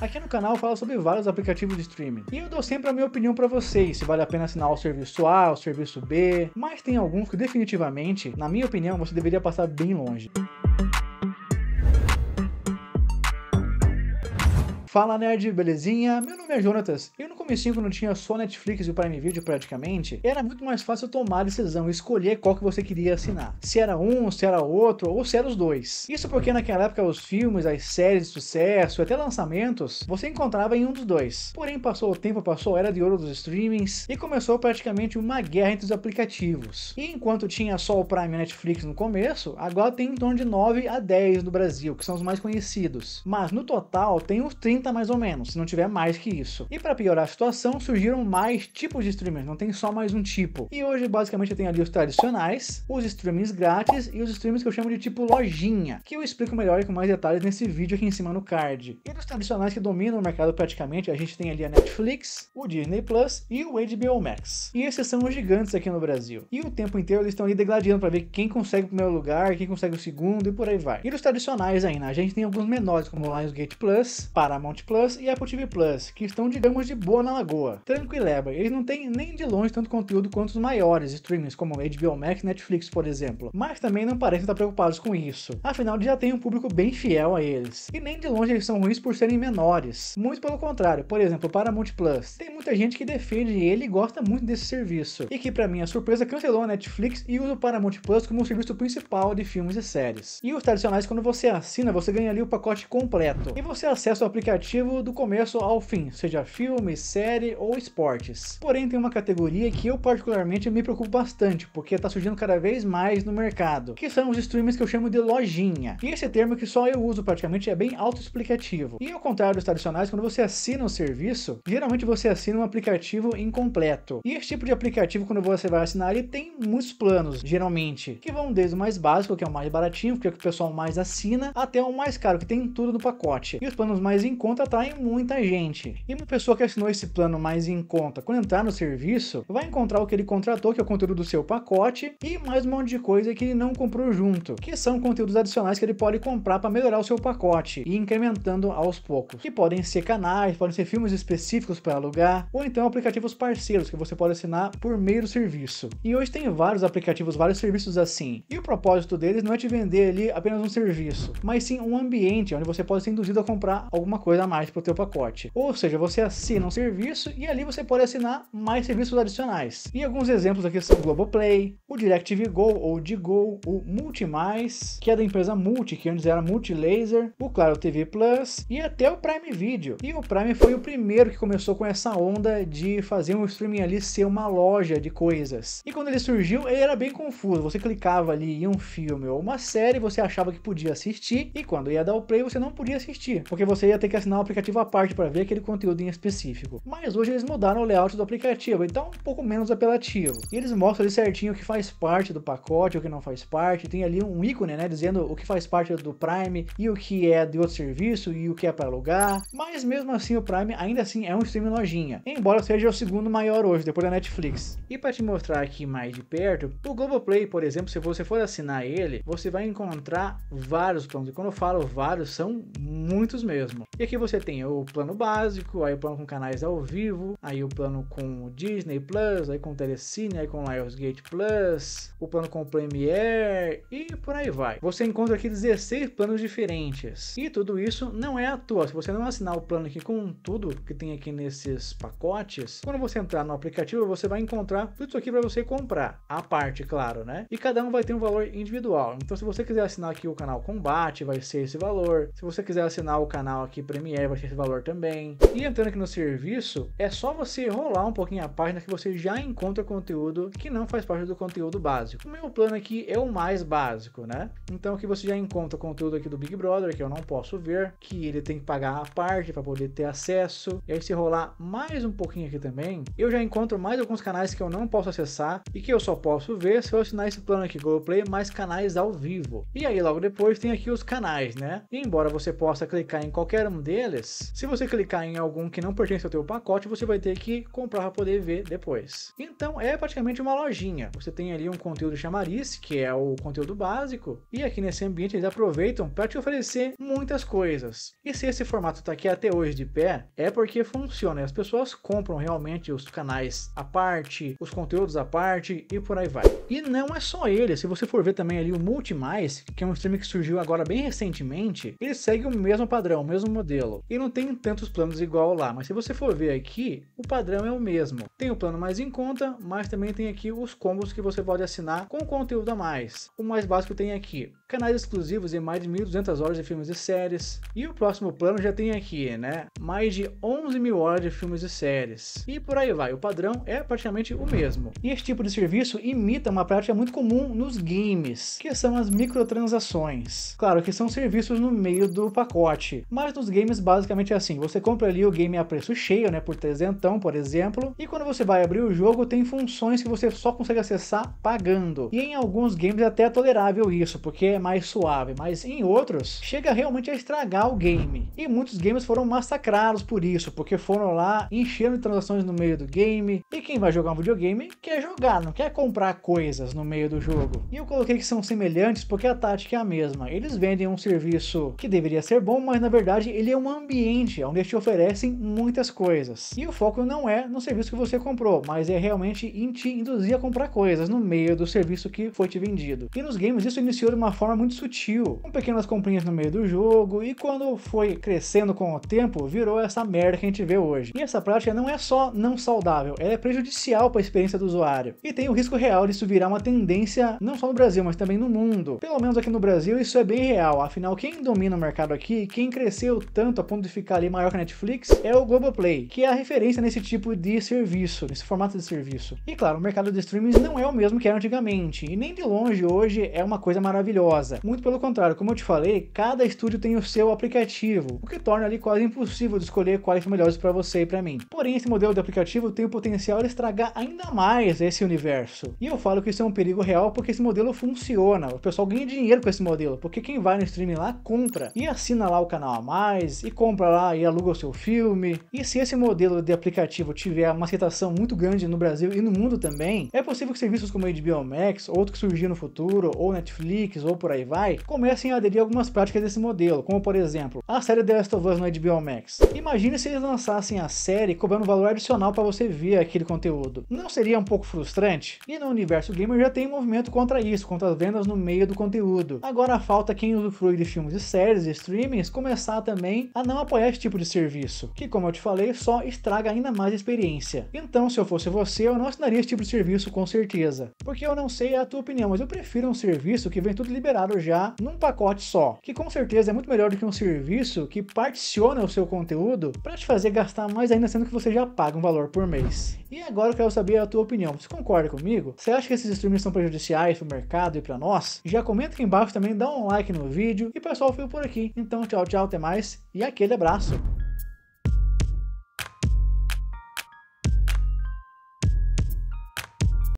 Aqui no canal eu falo sobre vários aplicativos de streaming e eu dou sempre a minha opinião para vocês se vale a pena assinar o serviço A, o serviço B, mas tem alguns que definitivamente, na minha opinião, você deveria passar bem longe. Fala nerd, belezinha? Meu nome é Jonatas. Eu no comecinho quando tinha só Netflix e o Prime Video praticamente, era muito mais fácil tomar a decisão e escolher qual que você queria assinar. Se era um, se era outro ou se era os dois. Isso porque naquela época os filmes, as séries de sucesso, até lançamentos, você encontrava em um dos dois. Porém passou o tempo, passou a era de ouro dos streamings e começou praticamente uma guerra entre os aplicativos. E enquanto tinha só o Prime e Netflix no começo, agora tem em torno de 9 a 10 no Brasil, que são os mais conhecidos. Mas no total tem os 30 30 mais ou menos, se não tiver mais que isso. E para piorar a situação, surgiram mais tipos de streamers, não tem só mais um tipo. E hoje, basicamente, eu tenho ali os tradicionais, os streamings grátis e os streamings que eu chamo de tipo lojinha, que eu explico melhor e com mais detalhes nesse vídeo aqui em cima no card. E dos tradicionais que dominam o mercado praticamente, a gente tem ali a Netflix, o Disney Plus e o HBO Max. E esses são os gigantes aqui no Brasil. E o tempo inteiro eles estão ali degladiando para ver quem consegue o primeiro lugar, quem consegue o segundo e por aí vai. E dos tradicionais ainda, a gente tem alguns menores, como o Lionsgate Plus, Paramount Paramount Plus e Apple TV Plus, que estão, digamos, de boa na lagoa. Tranquileba, eles não têm nem de longe tanto conteúdo quanto os maiores streamings, como HBO Max e Netflix, por exemplo, mas também não parecem estar preocupados com isso. Afinal, já tem um público bem fiel a eles. E nem de longe eles são ruins por serem menores. Muito pelo contrário, por exemplo, o Paramount Plus. Tem muita gente que defende ele e gosta muito desse serviço. E que, para minha surpresa, cancelou a Netflix e usa o Paramount Plus como o serviço principal de filmes e séries. E os tradicionais, quando você assina, você ganha ali o pacote completo. E você acessa o aplicativo do começo ao fim, seja filme, série ou esportes. Porém, tem uma categoria que eu particularmente me preocupo bastante, porque está surgindo cada vez mais no mercado, que são os streamers que eu chamo de lojinha. E esse termo que só eu uso praticamente é bem autoexplicativo. E ao contrário dos tradicionais, quando você assina um serviço, geralmente você assina um aplicativo incompleto. E esse tipo de aplicativo, quando você vai assinar, ele tem muitos planos, geralmente, que vão desde o mais básico, que é o mais baratinho, que é o que o pessoal mais assina, até o mais caro, que tem tudo no pacote. E os planos mais em conta conta tá em muita gente. E uma pessoa que assinou esse plano mais em conta, quando entrar no serviço, vai encontrar o que ele contratou, que é o conteúdo do seu pacote, e mais um monte de coisa que ele não comprou junto, que são conteúdos adicionais que ele pode comprar para melhorar o seu pacote e incrementando aos poucos. Que podem ser canais, podem ser filmes específicos para alugar, ou então aplicativos parceiros que você pode assinar por meio do serviço. E hoje tem vários aplicativos, vários serviços assim. E o propósito deles não é te vender ali apenas um serviço, mas sim um ambiente onde você pode ser induzido a comprar alguma coisa coisa a mais para o teu pacote. Ou seja, você assina um serviço e ali você pode assinar mais serviços adicionais. E alguns exemplos aqui são o Globoplay, o DirecTV Go ou DGo, o Multimais, que é da empresa Multi, que antes era Multilaser, o Claro TV Plus e até o Prime Video. E o Prime foi o primeiro que começou com essa onda de fazer um streaming ali ser uma loja de coisas. E quando ele surgiu, ele era bem confuso. Você clicava ali em um filme ou uma série, você achava que podia assistir e quando ia dar o play, você não podia assistir, porque você ia ter que assinar assinar aplicativo à parte para ver aquele conteúdo em específico. Mas hoje eles mudaram o layout do aplicativo, então um pouco menos apelativo. E eles mostram ali certinho o que faz parte do pacote, o que não faz parte. Tem ali um ícone, né, dizendo o que faz parte do Prime e o que é de outro serviço e o que é para alugar. Mas mesmo assim o Prime ainda assim é um streaming lojinha, embora seja o segundo maior hoje depois da Netflix. E para te mostrar aqui mais de perto, o Globoplay, por exemplo, se você for assinar ele, você vai encontrar vários planos. E quando eu falo vários, são muitos mesmo. E aqui você tem o plano básico, aí o plano com canais ao vivo, aí o plano com o Disney Plus, aí com o Telecine, aí com o Lionsgate Plus, o plano com o Premiere e por aí vai. Você encontra aqui 16 planos diferentes. E tudo isso não é à toa. Se você não assinar o plano aqui com tudo que tem aqui nesses pacotes, quando você entrar no aplicativo, você vai encontrar tudo isso aqui para você comprar. A parte, claro, né? E cada um vai ter um valor individual. Então, se você quiser assinar aqui o canal Combate, vai ser esse valor. Se você quiser assinar o canal aqui Premiere, vai ter esse valor também. E entrando aqui no serviço, é só você rolar um pouquinho a página que você já encontra conteúdo que não faz parte do conteúdo básico. O meu plano aqui é o mais básico, né? Então que você já encontra conteúdo aqui do Big Brother, que eu não posso ver, que ele tem que pagar a parte para poder ter acesso. E aí se rolar mais um pouquinho aqui também, eu já encontro mais alguns canais que eu não posso acessar e que eu só posso ver se eu assinar esse plano aqui Google Play mais canais ao vivo. E aí logo depois tem aqui os canais, né? E embora você possa clicar em qualquer um deles, se você clicar em algum que não pertence ao teu pacote, você vai ter que comprar para poder ver depois. Então é praticamente uma lojinha. Você tem ali um conteúdo chamariz, que é o conteúdo básico, e aqui nesse ambiente eles aproveitam para te oferecer muitas coisas. E se esse formato está aqui até hoje de pé, é porque funciona. As pessoas compram realmente os canais à parte, os conteúdos à parte e por aí vai. E não é só ele, se você for ver também ali o mais que é um stream que surgiu agora bem recentemente, ele segue o mesmo padrão, o mesmo modelo modelo. E não tem tantos planos igual lá, mas se você for ver aqui, o padrão é o mesmo. Tem o plano mais em conta, mas também tem aqui os combos que você pode assinar com conteúdo a mais. O mais básico tem aqui canais exclusivos e mais de 1.200 horas de filmes e séries. E o próximo plano já tem aqui, né? Mais de 11 mil horas de filmes e séries. E por aí vai, o padrão é praticamente o mesmo. E esse tipo de serviço imita uma prática muito comum nos games, que são as microtransações. Claro que são serviços no meio do pacote, mas nos games games basicamente é assim, você compra ali o game a preço cheio, né, por trezentão, por exemplo, e quando você vai abrir o jogo, tem funções que você só consegue acessar pagando. E em alguns games é até é tolerável isso, porque é mais suave, mas em outros, chega realmente a estragar o game. E muitos games foram massacrados por isso, porque foram lá, enchendo de transações no meio do game, e quem vai jogar um videogame quer jogar, não quer comprar coisas no meio do jogo. E eu coloquei que são semelhantes porque a tática é a mesma, eles vendem um serviço que deveria ser bom, mas na verdade ele é um um ambiente onde te oferecem muitas coisas. E o foco não é no serviço que você comprou, mas é realmente em te induzir a comprar coisas no meio do serviço que foi te vendido. E nos games isso iniciou de uma forma muito sutil, com pequenas comprinhas no meio do jogo, e quando foi crescendo com o tempo, virou essa merda que a gente vê hoje. E essa prática não é só não saudável, ela é prejudicial para a experiência do usuário. E tem o risco real disso virar uma tendência não só no Brasil, mas também no mundo. Pelo menos aqui no Brasil isso é bem real, afinal quem domina o mercado aqui, quem cresceu tanto tanto a ponto de ficar ali maior que a Netflix é o Globoplay, que é a referência nesse tipo de serviço, nesse formato de serviço. E claro, o mercado de streamings não é o mesmo que era antigamente, e nem de longe hoje é uma coisa maravilhosa. Muito pelo contrário, como eu te falei, cada estúdio tem o seu aplicativo, o que torna ali quase impossível de escolher quais são melhores para você e para mim. Porém, esse modelo de aplicativo tem o potencial de estragar ainda mais esse universo. E eu falo que isso é um perigo real porque esse modelo funciona. O pessoal ganha dinheiro com esse modelo, porque quem vai no streaming lá compra e assina lá o canal a mais, e compra lá e aluga o seu filme. E se esse modelo de aplicativo tiver uma aceitação muito grande no Brasil e no mundo também, é possível que serviços como HBO Max, outro que surgir no futuro, ou Netflix, ou por aí vai, comecem a aderir a algumas práticas desse modelo, como por exemplo, a série The Last of Us no HBO Max. Imagine se eles lançassem a série cobrando valor adicional para você ver aquele conteúdo. Não seria um pouco frustrante? E no universo gamer já tem um movimento contra isso, contra as vendas no meio do conteúdo. Agora falta quem usufrui de filmes e séries e streamings começar também a não apoiar esse tipo de serviço, que como eu te falei, só estraga ainda mais a experiência. Então, se eu fosse você, eu não assinaria esse tipo de serviço com certeza, porque eu não sei a tua opinião, mas eu prefiro um serviço que vem tudo liberado já num pacote só, que com certeza é muito melhor do que um serviço que particiona o seu conteúdo para te fazer gastar mais ainda sendo que você já paga um valor por mês. E agora eu quero saber a tua opinião. Você concorda comigo? Você acha que esses streamings são prejudiciais para o mercado e para nós? Já comenta aqui embaixo também, dá um like no vídeo. E pessoal, fui por aqui. Então, tchau, tchau, até mais e e aquele abraço.